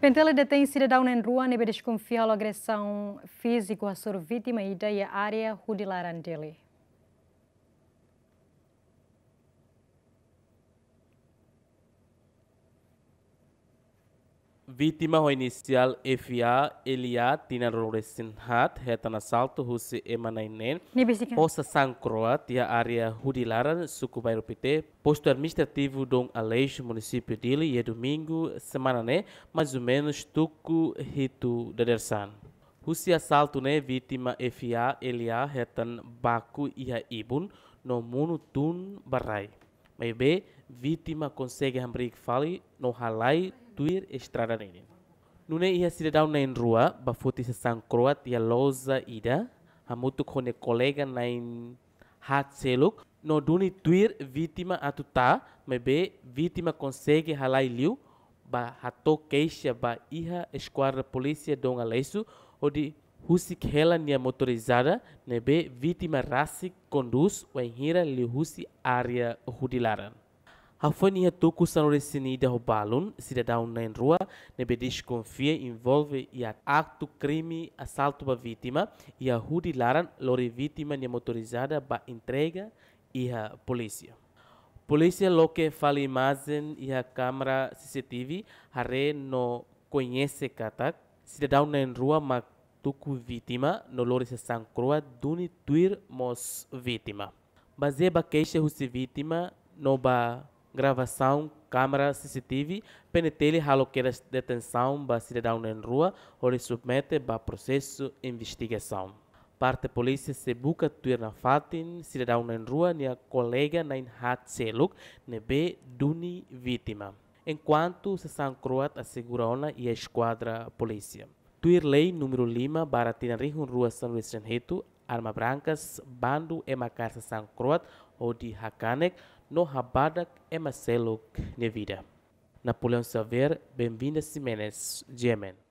Pentela detém cidadão em rua e desconfia da agressão física à sua vítima e daí a área Rudilarandele. Vítima o inicial FA Elia Tina Roresin Hat, Retan Assalto, Husi Emanainen, Poça Sancroa, Tia Área Rudilara, Suco Bairupité, Posto Administrativo Dom aleix Município Dili, e domingo, semana né, mais ou menos, Tuco Rito Dedersan. Husi Assalto, né, Vítima FA Elia Retan Baku Ia Ibun, no Muno Tun Barrai. Mas vítima consegue abrir fali no halai tuir estrada nini. Nune ia cidadão na rua, bafuti se e a lousa ida, hamutu kone colega na in hat seluk, no duni tuir vítima atuta, be vítima consegue halai liu, ba hato queixa ba iha esquadra polícia Dom O de Husik hela nia motorizada, nebe vítima rasik conduz, o enhira li husi área rudilaran. Hafania tuku sanoresinida robalun, cidadão na rua, nebe desconfia, envolve e acto crime, assalto a vítima, e a Rudi Laran, lori vítima ne motorizada, ba entrega e a polícia. Polícia loque fala imagem e a câmara CCTV, hare no conhece katak, cidadão na rua, ma tuku vítima, no lori se sancroa, duni tuir mos vítima. Baseba queixa-se vítima, no ba gravação, câmara, CCTV, PNTL, haloqueiras de detenção, ba cidadão em rua, ori submete ba processo investigação. Parte polícia se buca tuir na fatin, cidadão em rua, nia colega na inhat seluk, nebe duni vítima. Enquanto sessão croat assegurou-na e a esquadra polícia. Tuir lei número Lima, baratina rua São Luís Reto, arma brancas, bando é macarça sancroat ou de hakanek, no rabadak é Maceluk, nevida. Napoleão Saver, bem-vinda Simenes, Yemen.